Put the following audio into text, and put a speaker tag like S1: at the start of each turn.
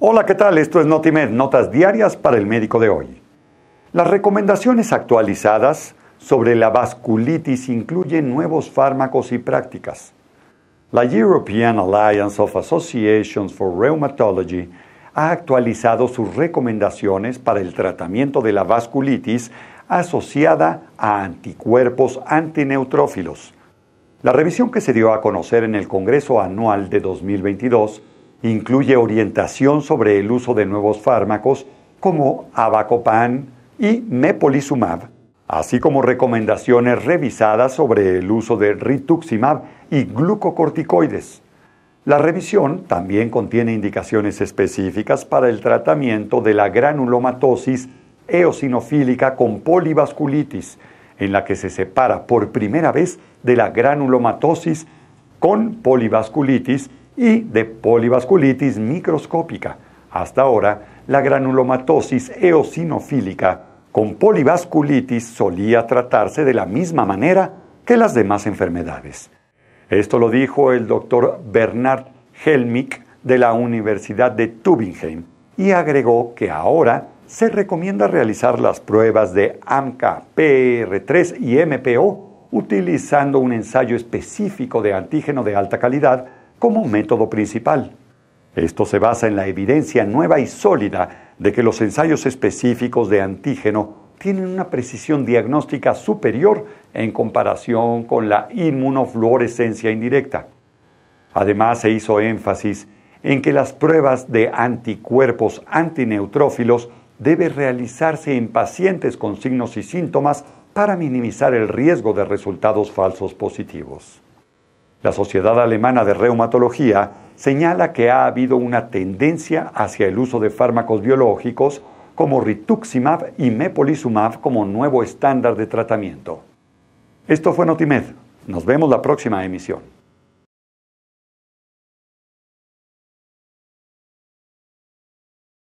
S1: Hola, ¿qué tal? Esto es Notimed, notas diarias para el médico de hoy. Las recomendaciones actualizadas sobre la vasculitis incluyen nuevos fármacos y prácticas. La European Alliance of Associations for Rheumatology ha actualizado sus recomendaciones para el tratamiento de la vasculitis asociada a anticuerpos antineutrófilos. La revisión que se dio a conocer en el Congreso Anual de 2022 Incluye orientación sobre el uso de nuevos fármacos como abacopan y Mepolizumab, así como recomendaciones revisadas sobre el uso de Rituximab y glucocorticoides. La revisión también contiene indicaciones específicas para el tratamiento de la granulomatosis eosinofílica con polivasculitis, en la que se separa por primera vez de la granulomatosis con polivasculitis y de polivasculitis microscópica. Hasta ahora, la granulomatosis eosinofílica con polivasculitis solía tratarse de la misma manera que las demás enfermedades. Esto lo dijo el doctor Bernard Helmick de la Universidad de Tübingen y agregó que ahora se recomienda realizar las pruebas de AMCA, PR3 y MPO utilizando un ensayo específico de antígeno de alta calidad como método principal. Esto se basa en la evidencia nueva y sólida de que los ensayos específicos de antígeno tienen una precisión diagnóstica superior en comparación con la inmunofluorescencia indirecta. Además, se hizo énfasis en que las pruebas de anticuerpos antineutrófilos deben realizarse en pacientes con signos y síntomas para minimizar el riesgo de resultados falsos positivos. La Sociedad Alemana de Reumatología señala que ha habido una tendencia hacia el uso de fármacos biológicos como rituximab y mepolizumab como nuevo estándar de tratamiento. Esto fue Notimed. Nos vemos la próxima emisión.